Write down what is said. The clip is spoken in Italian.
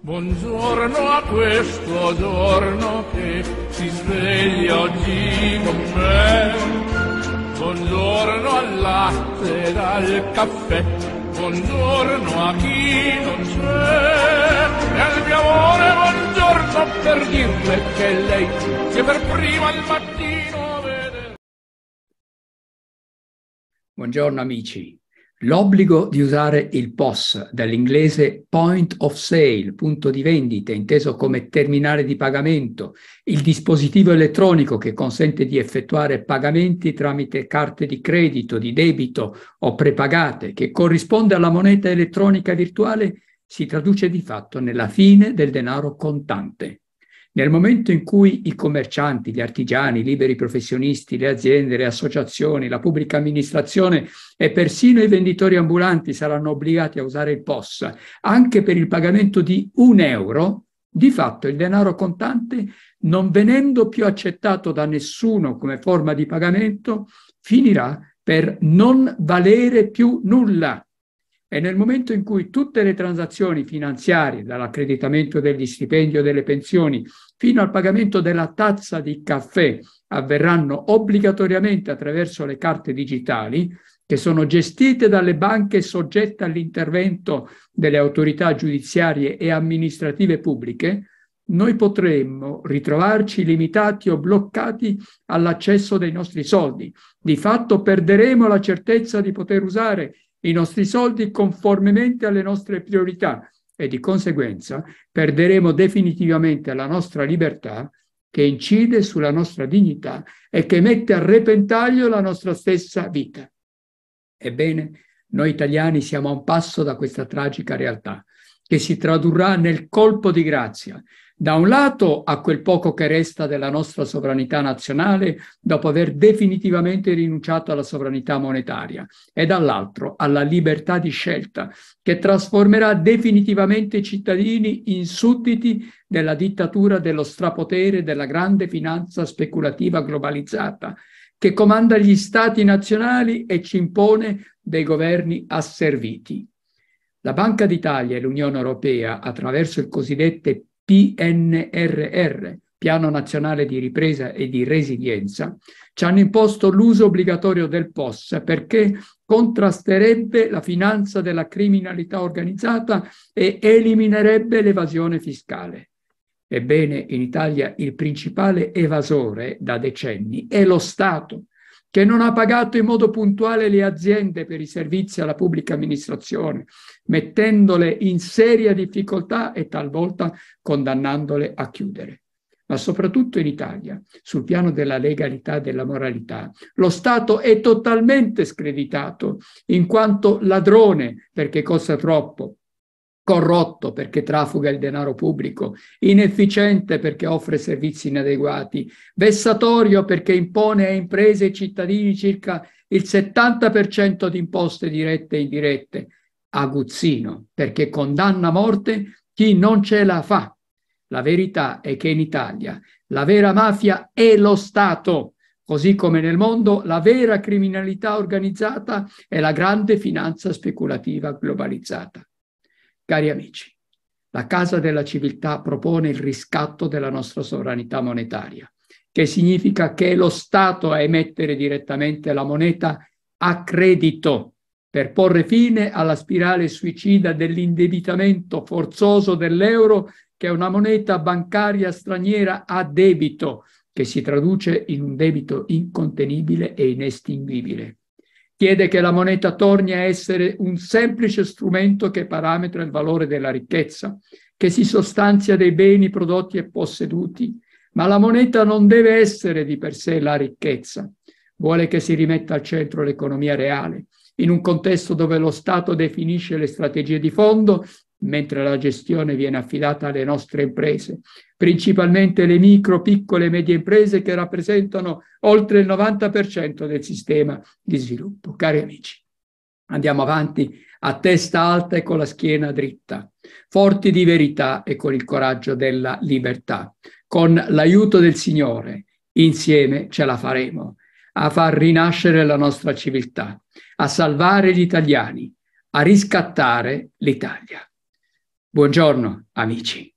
Buongiorno a questo giorno che si sveglia oggi con me. Buongiorno al latte e al caffè. Buongiorno a chi non c'è. E al mio amore buongiorno per dirle che lei che per prima il mattino vede. Buongiorno amici. L'obbligo di usare il POS, dall'inglese point of sale, punto di vendita, inteso come terminale di pagamento, il dispositivo elettronico che consente di effettuare pagamenti tramite carte di credito, di debito o prepagate, che corrisponde alla moneta elettronica virtuale, si traduce di fatto nella fine del denaro contante. Nel momento in cui i commercianti, gli artigiani, i liberi professionisti, le aziende, le associazioni, la pubblica amministrazione e persino i venditori ambulanti saranno obbligati a usare il POS anche per il pagamento di un euro, di fatto il denaro contante, non venendo più accettato da nessuno come forma di pagamento, finirà per non valere più nulla. E nel momento in cui tutte le transazioni finanziarie, dall'accreditamento degli stipendi o delle pensioni fino al pagamento della tazza di caffè, avverranno obbligatoriamente attraverso le carte digitali, che sono gestite dalle banche soggette all'intervento delle autorità giudiziarie e amministrative pubbliche, noi potremmo ritrovarci limitati o bloccati all'accesso dei nostri soldi. Di fatto perderemo la certezza di poter usare i nostri soldi conformemente alle nostre priorità e di conseguenza perderemo definitivamente la nostra libertà che incide sulla nostra dignità e che mette a repentaglio la nostra stessa vita. Ebbene, noi italiani siamo a un passo da questa tragica realtà, che si tradurrà nel colpo di grazia da un lato a quel poco che resta della nostra sovranità nazionale dopo aver definitivamente rinunciato alla sovranità monetaria e dall'altro alla libertà di scelta che trasformerà definitivamente i cittadini in sudditi della dittatura dello strapotere della grande finanza speculativa globalizzata che comanda gli stati nazionali e ci impone dei governi asserviti. La Banca d'Italia e l'Unione Europea, attraverso il cosiddetto PNRR, Piano Nazionale di Ripresa e di Resilienza, ci hanno imposto l'uso obbligatorio del POS perché contrasterebbe la finanza della criminalità organizzata e eliminerebbe l'evasione fiscale. Ebbene, in Italia il principale evasore da decenni è lo Stato, che non ha pagato in modo puntuale le aziende per i servizi alla pubblica amministrazione, mettendole in seria difficoltà e talvolta condannandole a chiudere. Ma soprattutto in Italia, sul piano della legalità e della moralità, lo Stato è totalmente screditato in quanto ladrone perché costa troppo, corrotto perché trafuga il denaro pubblico, inefficiente perché offre servizi inadeguati, vessatorio perché impone a imprese e cittadini circa il 70% di imposte dirette e indirette, aguzzino perché condanna a morte chi non ce la fa. La verità è che in Italia la vera mafia è lo Stato, così come nel mondo la vera criminalità organizzata è la grande finanza speculativa globalizzata. Cari amici, la Casa della Civiltà propone il riscatto della nostra sovranità monetaria, che significa che è lo Stato a emettere direttamente la moneta a credito per porre fine alla spirale suicida dell'indebitamento forzoso dell'euro, che è una moneta bancaria straniera a debito, che si traduce in un debito incontenibile e inestinguibile chiede che la moneta torni a essere un semplice strumento che parametra il valore della ricchezza, che si sostanzia dei beni prodotti e posseduti, ma la moneta non deve essere di per sé la ricchezza. Vuole che si rimetta al centro l'economia reale, in un contesto dove lo Stato definisce le strategie di fondo mentre la gestione viene affidata alle nostre imprese, principalmente le micro, piccole e medie imprese che rappresentano oltre il 90% del sistema di sviluppo. Cari amici, andiamo avanti a testa alta e con la schiena dritta, forti di verità e con il coraggio della libertà. Con l'aiuto del Signore, insieme ce la faremo a far rinascere la nostra civiltà, a salvare gli italiani, a riscattare l'Italia. Buongiorno amici.